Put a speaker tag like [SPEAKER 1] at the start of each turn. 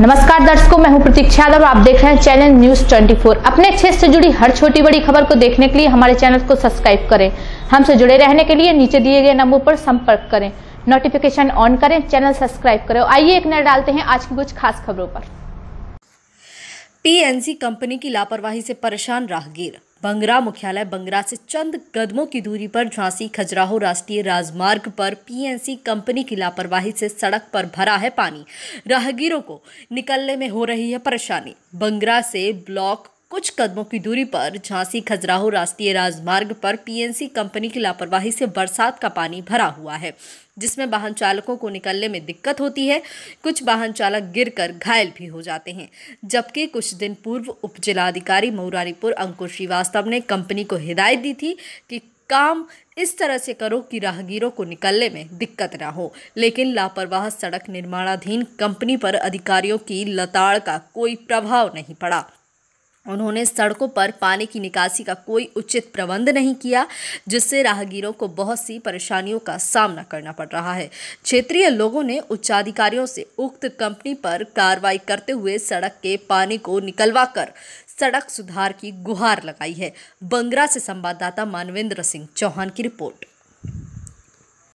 [SPEAKER 1] नमस्कार दर्शकों मैं हूं प्रतीक्षा यादव आप देख रहे हैं चैनल न्यूज 24 अपने क्षेत्र से जुड़ी हर छोटी बड़ी खबर को देखने के लिए हमारे चैनल को सब्सक्राइब करें हमसे जुड़े रहने के लिए नीचे दिए गए नंबर पर संपर्क करें नोटिफिकेशन ऑन करें चैनल सब्सक्राइब करें आइए एक नजर डालते हैं आज की कुछ खास खबरों पर
[SPEAKER 2] पी कंपनी की लापरवाही से परेशान राहगीर बंगरा मुख्यालय बंगरा से चंद कदमों की दूरी पर झांसी खजुराहो राष्ट्रीय राजमार्ग पर पीएनसी कंपनी की लापरवाही से सड़क पर भरा है पानी राहगीरों को निकलने में हो रही है परेशानी बंगरा से ब्लॉक कुछ कदमों की दूरी पर झांसी खजुराहो राष्ट्रीय राजमार्ग पर पीएनसी कंपनी की लापरवाही से बरसात का पानी भरा हुआ है जिसमें वाहन चालकों को निकलने में दिक्कत होती है कुछ वाहन चालक गिरकर घायल भी हो जाते हैं जबकि कुछ दिन पूर्व उप जिलाधिकारी मऊरारीपुर अंकुर श्रीवास्तव ने कंपनी को हिदायत दी थी कि काम इस तरह से करो कि राहगीरों को निकलने में दिक्कत ना हो लेकिन लापरवाह सड़क निर्माणाधीन कंपनी पर अधिकारियों की लताड़ का कोई प्रभाव नहीं पड़ा उन्होंने सड़कों पर पानी की निकासी का कोई उचित प्रबंध नहीं किया जिससे राहगीरों को बहुत सी परेशानियों का सामना करना पड़ रहा है क्षेत्रीय लोगों ने उच्चाधिकारियों से उक्त कंपनी पर कार्रवाई करते हुए सड़क के पानी को निकलवा कर सड़क सुधार की गुहार लगाई है बंगरा से संवाददाता मानवेंद्र सिंह चौहान की रिपोर्ट